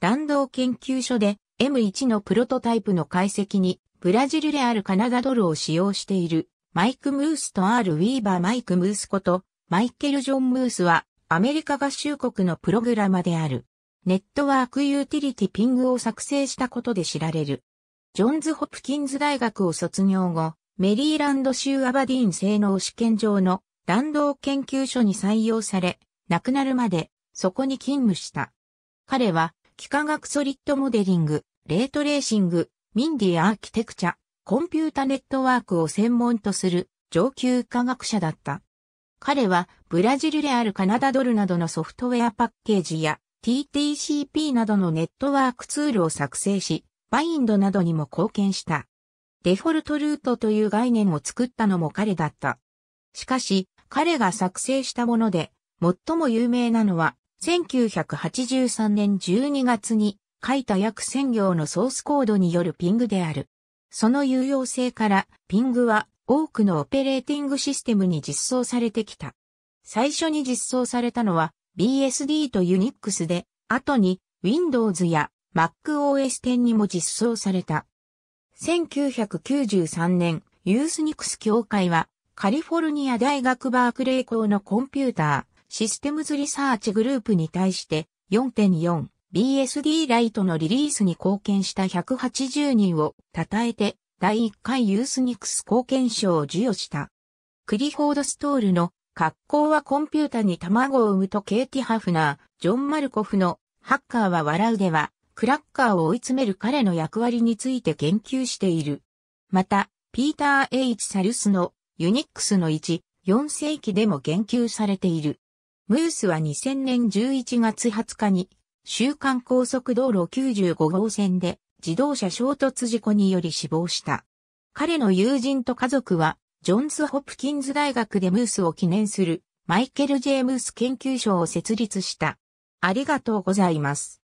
弾道研究所で M1 のプロトタイプの解析にブラジルであるカナダドルを使用しているマイク・ムースと R・ ウィーバー・マイク・ムースことマイケル・ジョン・ムースはアメリカ合衆国のプログラマであるネットワークユーティリティピングを作成したことで知られる。ジョンズ・ホプキンズ大学を卒業後、メリーランド州アバディーン性能試験場の弾道研究所に採用され、亡くなるまでそこに勤務した。彼は幾何学ソリッドモデリング、レートレーシング、ミンディアーキテクチャ、コンピュータネットワークを専門とする上級科学者だった。彼はブラジルであるカナダドルなどのソフトウェアパッケージや TTCP などのネットワークツールを作成し、バインドなどにも貢献した。デフォルトルートという概念を作ったのも彼だった。しかし、彼が作成したもので、最も有名なのは、1983年12月に書いた約1000行のソースコードによるピングである。その有用性からピングは多くのオペレーティングシステムに実装されてきた。最初に実装されたのは BSD と Unix で、後に Windows や MacOS 10にも実装された。1993年、ユースニクス協会はカリフォルニア大学バークレー校のコンピューター、システムズリサーチグループに対して 4.4BSD ライトのリリースに貢献した180人を称えて第1回ユースニクス貢献賞を授与した。クリフォード・ストールの格好はコンピュータに卵を産むとケイティ・ハフナー、ジョン・マルコフのハッカーは笑うでは、クラッカーを追い詰める彼の役割について研究している。また、ピーター・ H・ サルスのユニックスの1、4世紀でも言及されている。ムースは2000年11月20日に、週刊高速道路95号線で自動車衝突事故により死亡した。彼の友人と家族は、ジョンズ・ホプキンズ大学でムースを記念するマイケル・ジェームス研究所を設立した。ありがとうございます。